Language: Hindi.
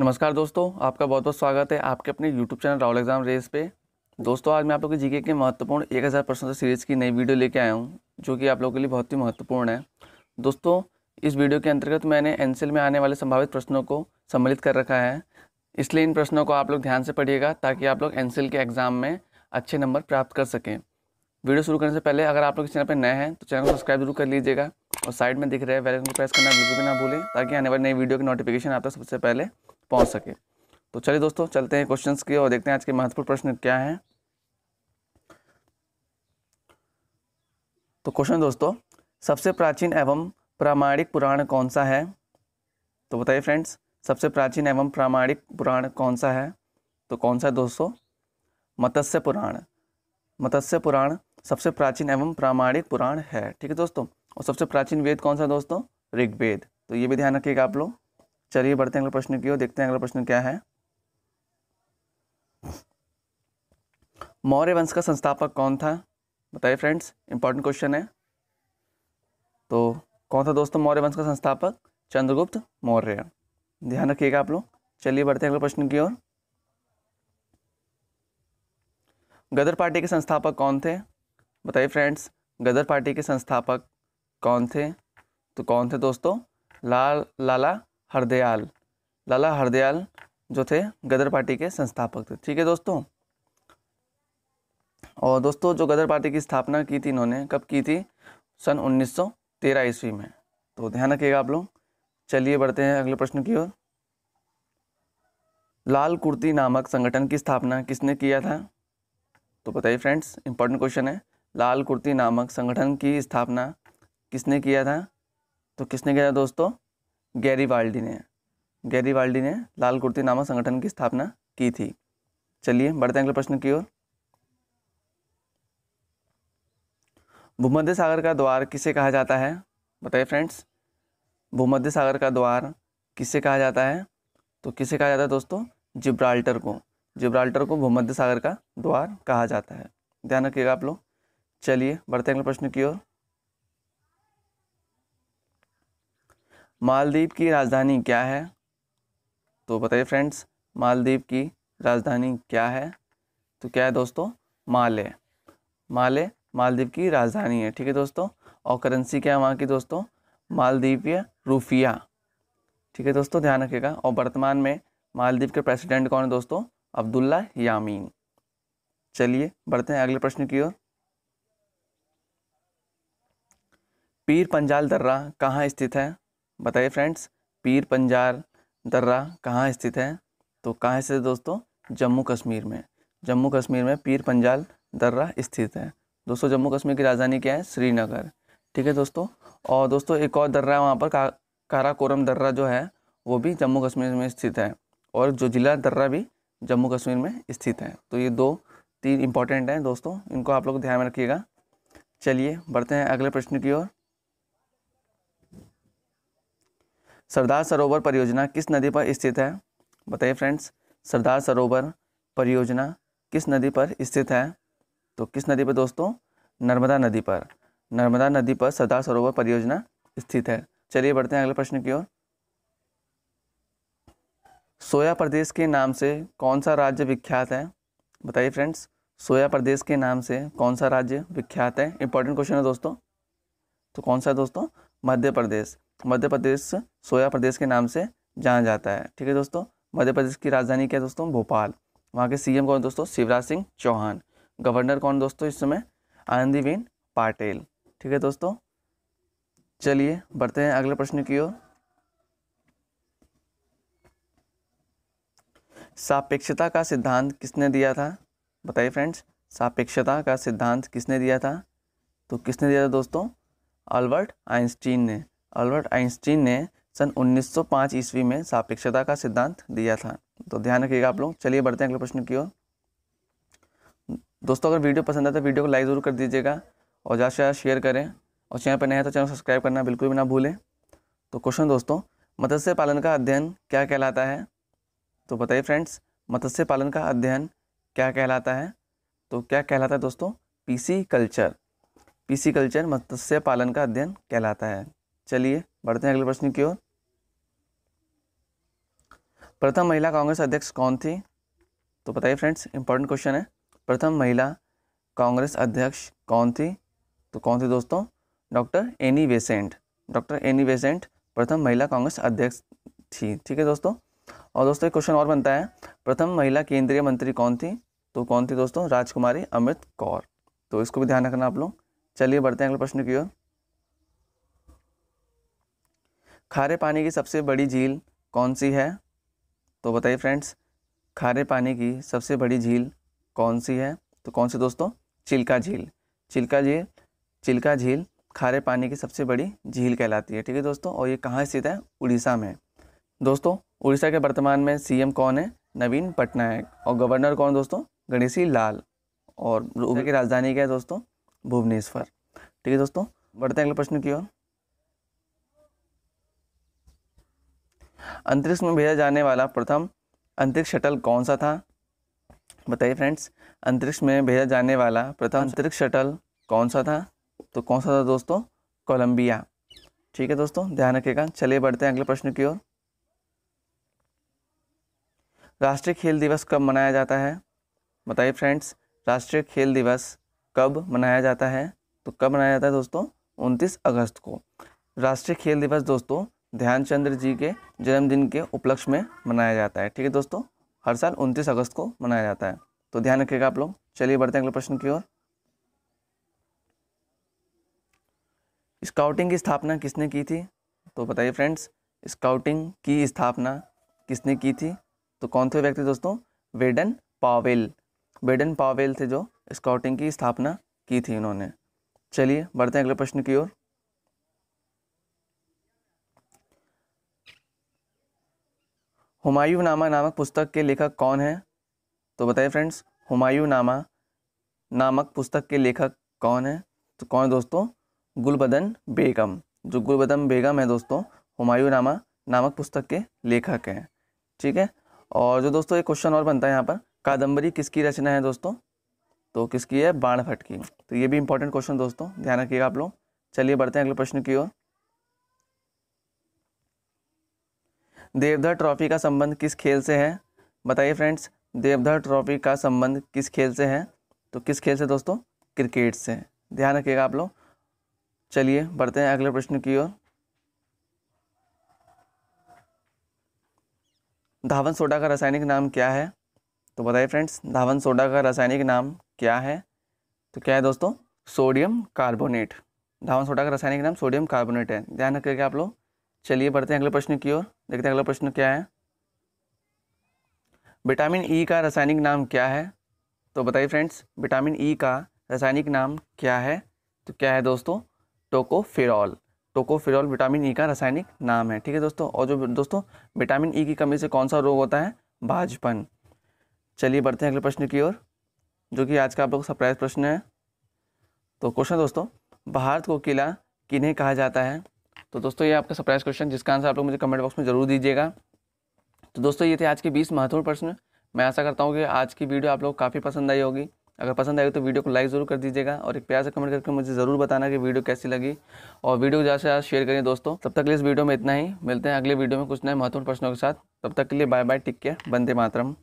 नमस्कार दोस्तों आपका बहुत बहुत स्वागत है आपके अपने YouTube channel Rahul exam race पे दोस्तों आज मैं आप लोग के जीके के महत्वपूर्ण एक हज़ार प्रश्न सीरीज़ की नई वीडियो लेके आया हूँ जो कि आप लोगों के लिए बहुत ही महत्वपूर्ण है दोस्तों इस वीडियो के अंतर्गत मैंने एन में आने वाले संभावित प्रश्नों को सम्मिलित कर रखा है इसलिए इन प्रश्नों को आप लोग ध्यान से पढ़िएगा ताकि आप लोग एन के एग्ज़ाम में अच्छे नंबर प्राप्त कर सकें वीडियो शुरू करने से पहले अगर आप लोग इस चैनल पर नए हैं तो चैनल को सब्सक्राइब जरूर कर लीजिएगा और साइड में दिख रहे हैं बेल को प्रेस करना बिल्कुल भी ना भूलें ताकि आने वाली नई वीडियो की नोटिफिकेशन आप तक सबसे पहले पहुंच सके तो चलिए दोस्तों चलते हैं क्वेश्चन की और देखते हैं आज के महत्वपूर्ण प्रश्न क्या है तो क्वेश्चन दोस्तों सबसे प्राचीन एवं प्रामाणिक पुराण कौन सा है तो बताइए फ्रेंड्स सबसे प्राचीन एवं प्रामाणिक पुराण कौन सा है तो कौन सा है दोस्तों मत्स्य पुराण मत्स्य पुराण सबसे प्राचीन एवं प्रामाणिक पुराण है ठीक है दोस्तों और सबसे प्राचीन वेद कौन सा है दोस्तों ऋग्वेद तो ये भी ध्यान रखिएगा आप लोग चलिए बढ़ते हैं अगले प्रश्न की ओर देखते हैं अगला प्रश्न क्या है मौर्य वंश का संस्थापक कौन था बताइए फ्रेंड्स इंपॉर्टेंट क्वेश्चन है तो कौन था दोस्तों मौर्य वंश का संस्थापक चंद्रगुप्त मौर्य ध्यान रखिएगा आप लोग चलिए बढ़ते हैं अगले प्रश्न की ओर गदर पार्टी के संस्थापक कौन थे बताइए फ्रेंड्स गदर पार्टी के संस्थापक कौन थे तो कौन थे दोस्तों लाल लाला हरदयाल लाला हरदयाल जो थे गदर पार्टी के संस्थापक थे ठीक है दोस्तों और दोस्तों जो गदर पार्टी की स्थापना की थी इन्होंने कब की थी सन 1913 ईस्वी में तो ध्यान रखिएगा आप लोग चलिए बढ़ते हैं अगले प्रश्न की ओर लाल कुर्ती नामक संगठन की स्थापना किसने किया था तो बताइए फ्रेंड्स इंपॉर्टेंट क्वेश्चन है लाल कुर्ती नामक संगठन की स्थापना किसने किया था तो किसने किया था दोस्तों गैरी वाल्डी ने गैरी वाल्डी ने लाल कुर्ती नामक संगठन की स्थापना की थी चलिए बढ़ते हैं अगले प्रश्न की ओर भूमध्य सागर का द्वार किसे कहा जाता है बताइए फ्रेंड्स भूमध्य सागर का द्वार किसे कहा जाता है तो किसे कहा जाता है दोस्तों जिब्राल्टर को जिब्राल्टर को भूमध्य सागर का द्वार कहा जाता है ध्यान रखिएगा आप लोग चलिए बढ़ते अगले प्रश्न की ओर मालदीव की राजधानी क्या है तो बताइए फ्रेंड्स मालदीव की राजधानी क्या है तो क्या है दोस्तों माले माले मालदीव की राजधानी है ठीक है दोस्तों और करेंसी क्या है वहाँ की दोस्तों मालदीवीय रूफिया ठीक है दोस्तों ध्यान रखिएगा और वर्तमान में मालदीव के प्रेसिडेंट कौन है दोस्तों अब्दुल्ला यामीन चलिए बढ़ते हैं अगले प्रश्न की ओर पीर पंजाल दर्रा कहाँ स्थित है बताइए फ्रेंड्स पीर पंजार दर्रा कहाँ स्थित है तो कहाँ स्थित है दोस्तों जम्मू कश्मीर में जम्मू कश्मीर में पीर पंजाल दर्रा स्थित है दोस्तों जम्मू कश्मीर की राजधानी क्या है श्रीनगर ठीक है दोस्तों और दोस्तों एक और दर्रा है वहाँ पर का, काराकोरम दर्रा जो है वो भी जम्मू कश्मीर में स्थित है और जो जिला दर्रा भी जम्मू कश्मीर में स्थित है तो ये दो तीन इंपॉर्टेंट हैं दोस्तों इनको आप लोग ध्यान में रखिएगा चलिए बढ़ते हैं अगले प्रश्न की ओर सरदार सरोवर परियोजना किस नदी पर स्थित है बताइए फ्रेंड्स सरदार सरोवर परियोजना किस नदी पर स्थित है तो किस नदी पर दोस्तों नर्मदा नदी पर नर्मदा नदी पर सरदार सरोवर परियोजना स्थित है चलिए बढ़ते हैं अगले प्रश्न की ओर सोया प्रदेश के नाम से कौन सा राज्य विख्यात है बताइए फ्रेंड्स सोया प्रदेश के नाम से कौन सा राज्य विख्यात है इंपॉर्टेंट क्वेश्चन है दोस्तों तो कौन सा है दोस्तों मध्य प्रदेश मध्य प्रदेश सोया प्रदेश के नाम से जाना जाता है ठीक है दोस्तों मध्य प्रदेश की राजधानी क्या है दोस्तों भोपाल वहाँ के सीएम कौन दोस्तों शिवराज सिंह चौहान गवर्नर कौन दोस्तों इस समय आनंदीबेन पाटिल ठीक है दोस्तों चलिए बढ़ते हैं अगले प्रश्न की ओर सापेक्षता का सिद्धांत किसने दिया था बताइए फ्रेंड्स सापेक्षता का सिद्धांत किसने दिया था तो किसने दिया था दोस्तों अल्बर्ट आइंस्टीन ने अल्बर्ट आइंस्टीन ने सन 1905 ईस्वी में सापेक्षता का सिद्धांत दिया था तो ध्यान रखिएगा आप लोग चलिए बढ़ते हैं अगले प्रश्न की ओर दोस्तों अगर वीडियो पसंद आए तो वीडियो को लाइक ज़रूर कर दीजिएगा और ज़्यादा से ज़्यादा शेयर करें और चैनल पर नए हैं तो चैनल सब्सक्राइब करना बिल्कुल भी ना भूलें तो क्वेश्चन दोस्तों मत्स्य पालन का अध्ययन क्या कहलाता है तो बताइए फ्रेंड्स मत्स्य पालन का अध्ययन क्या कहलाता है तो क्या कहलाता है दोस्तों पीसी कल्चर पीसी कल्चर मत्स्य पालन का अध्ययन कहलाता है चलिए बढ़ते हैं अगले प्रश्न की ओर प्रथम महिला कांग्रेस अध्यक्ष कौन थी तो बताइए फ्रेंड्स इंपॉर्टेंट क्वेश्चन है प्रथम महिला कांग्रेस अध्यक्ष कौन थी तो कौन थी दोस्तों doctor Annie Besant doctor Annie Besant प्रथम महिला कांग्रेस अध्यक्ष थी ठीक है दोस्तों और दोस्तों एक क्वेश्चन और बनता है प्रथम महिला केंद्रीय मंत्री कौन थी तो कौन थी दोस्तों राजकुमारी अमृत कौर तो इसको भी ध्यान रखना आप लोग चलिए बढ़ते हैं अगले प्रश्न की ओर खारे पानी की सबसे बड़ी झील कौन सी है तो बताइए फ्रेंड्स खारे पानी की सबसे बड़ी झील कौन सी है तो कौन सी दोस्तों चिल्का झील चिल्का झील चिल्का झील खारे पानी की सबसे बड़ी झील कहलाती है ठीक है दोस्तों और ये कहाँ स्थित है उड़ीसा में दोस्तों उड़ीसा के वर्तमान में सीएम कौन है नवीन पटनायक और गवर्नर कौन दोस्तों गणेशी लाल और उड़ीसा की राजधानी क्या है दोस्तों भुवनेश्वर ठीक है दोस्तों बढ़ते हैं अगले प्रश्न की ओर अंतरिक्ष में भेजा जाने वाला प्रथम अंतरिक्ष शटल कौन सा था बताइए फ्रेंड्स अंतरिक्ष में भेजा जाने वाला प्रथम अंतरिक्ष शटल कौन सा था तो कौन सा था दोस्तों कोलंबिया ठीक है दोस्तों ध्यान रखिएगा चलिए बढ़ते हैं अगले प्रश्न की ओर राष्ट्रीय खेल दिवस कब मनाया जाता है बताइए फ्रेंड्स राष्ट्रीय खेल दिवस कब मनाया जाता है तो कब मनाया जाता है दोस्तों 29 अगस्त को राष्ट्रीय खेल दिवस दोस्तों ध्यानचंद्र जी के जन्मदिन के उपलक्ष्य में मनाया जाता है ठीक है दोस्तों हर साल उनतीस अगस्त को मनाया जाता है तो ध्यान रखिएगा आप लोग चलिए बढ़ते हैं अगले प्रश्न की ओर स्काउटिंग की स्थापना किसने की थी तो बताइए फ्रेंड्स स्काउटिंग की स्थापना किसने की थी तो कौन थे व्यक्ति दोस्तों वेडन पावेल वेडन पावेल थे जो स्काउटिंग की स्थापना की थी इन्होंने चलिए बढ़ते हैं अगले प्रश्न की ओर हुमायूं नामा नामक पुस्तक के लेखक कौन हैं तो बताइए फ्रेंड्स हुमायूं नामा नामक पुस्तक के लेखक कौन है तो कौन है दोस्तों गुलबदन बेगम जो गुलबदन बेगम है दोस्तों हुमायूं नामा नामक पुस्तक के लेखक हैं ठीक है और जो दोस्तों एक क्वेश्चन और बनता है यहाँ पर कादम्बरी किसकी रचना है दोस्तों तो किसकी है बाणभट्ट की तो ये भी इंपॉर्टेंट क्वेश्चन दोस्तों ध्यान रखिएगा आप लोग चलिए बढ़ते हैं अगले प्रश्न की ओर देवधर ट्रॉफी का संबंध किस खेल से है बताइए फ्रेंड्स देवधर ट्रॉफी का संबंध किस खेल से है तो किस खेल से दोस्तों क्रिकेट से ध्यान रखिएगा आप लोग चलिए बढ़ते हैं अगले प्रश्न की ओर धावन सोडा का रासायनिक नाम क्या है तो बताइए फ्रेंड्स धावन सोडा का रासायनिक नाम क्या है तो क्या है दोस्तों सोडियम कार्बोनेट धावन सोडा का रासायनिक नाम सोडियम कार्बोनेट है ध्यान रखिएगा आप लोग चलिए बढ़ते हैं अगले प्रश्न की ओर देखते हैं अगला प्रश्न क्या है विटामिन ई e का रासायनिक नाम क्या है तो बताइए फ्रेंड्स विटामिन ई e का रासायनिक नाम क्या है तो क्या है दोस्तों टोकोफिरॉल टोकोफिरॉल विटामिन ई e का रासायनिक नाम है ठीक है दोस्तों और जो दोस्तों विटामिन ई e की कमी से कौन सा रोग होता है भाजपन चलिए बढ़ते हैं अगले प्रश्न की ओर जो कि आज का आप लोग सरप्राइज प्रश्न है तो क्वेश्चन दोस्तों भारत को किला किन्हें कहा जाता है तो दोस्तों ये आपका सरप्राइज क्वेश्चन जिसका आंसर आप लोग मुझे कमेंट बॉक्स में जरूर दीजिएगा तो दोस्तों ये थे आज के बीस महत्वपूर्ण प्रश्न मैं आशा करता हूँ कि आज की वीडियो आप लोग काफ़ी पसंद आई होगी अगर पसंद आई तो वीडियो को लाइक ज़रूर कर दीजिएगा और एक प्यार से कमेंट करके मुझे ज़रूर बताना कि वीडियो कैसी लगी और वीडियो को ज़्यादा से ज़्यादा शेयर करें दोस्तों तब तक के लिए इस वीडियो में इतना ही मिलते हैं अगले वीडियो में कुछ नए महत्वपूर्ण प्रश्नों के साथ तब तक के लिए बाय बाय टिक केयर बंदे मातरम